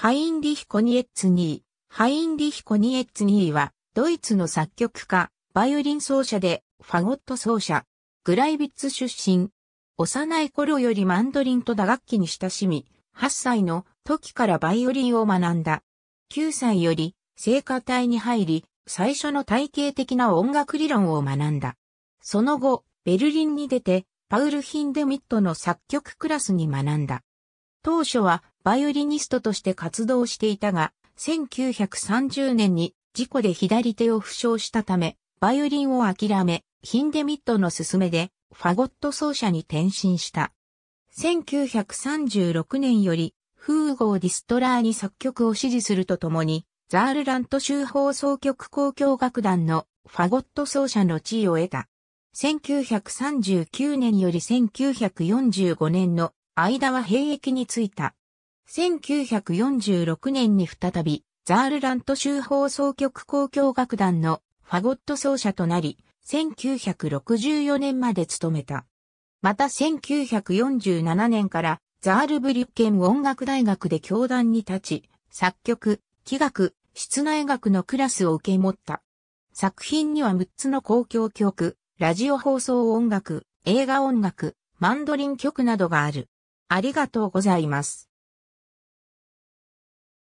ハインリヒ・コニエッツニー。ハインリヒ・コニエッツニーは、ドイツの作曲家、バイオリン奏者で、ファゴット奏者、グライビッツ出身。幼い頃よりマンドリンと打楽器に親しみ、8歳の時からバイオリンを学んだ。9歳より、聖歌隊に入り、最初の体系的な音楽理論を学んだ。その後、ベルリンに出て、パウル・ヒンデミットの作曲クラスに学んだ。当初はバイオリニストとして活動していたが、1930年に事故で左手を負傷したため、バイオリンを諦め、ヒンデミットの勧めでファゴット奏者に転身した。1936年より、フーゴー・ディストラーに作曲を支持するとともに、ザールラント州放送局交響楽団のファゴット奏者の地位を得た。1939年より1945年の間は兵役に就いた。1946年に再び、ザールラント州放送局公共楽団のファゴット奏者となり、1964年まで務めた。また1947年からザールブリュッケン音楽大学で教壇に立ち、作曲、器楽、室内楽のクラスを受け持った。作品には6つの公共曲、ラジオ放送音楽、映画音楽、マンドリン曲などがある。ありがとうございます。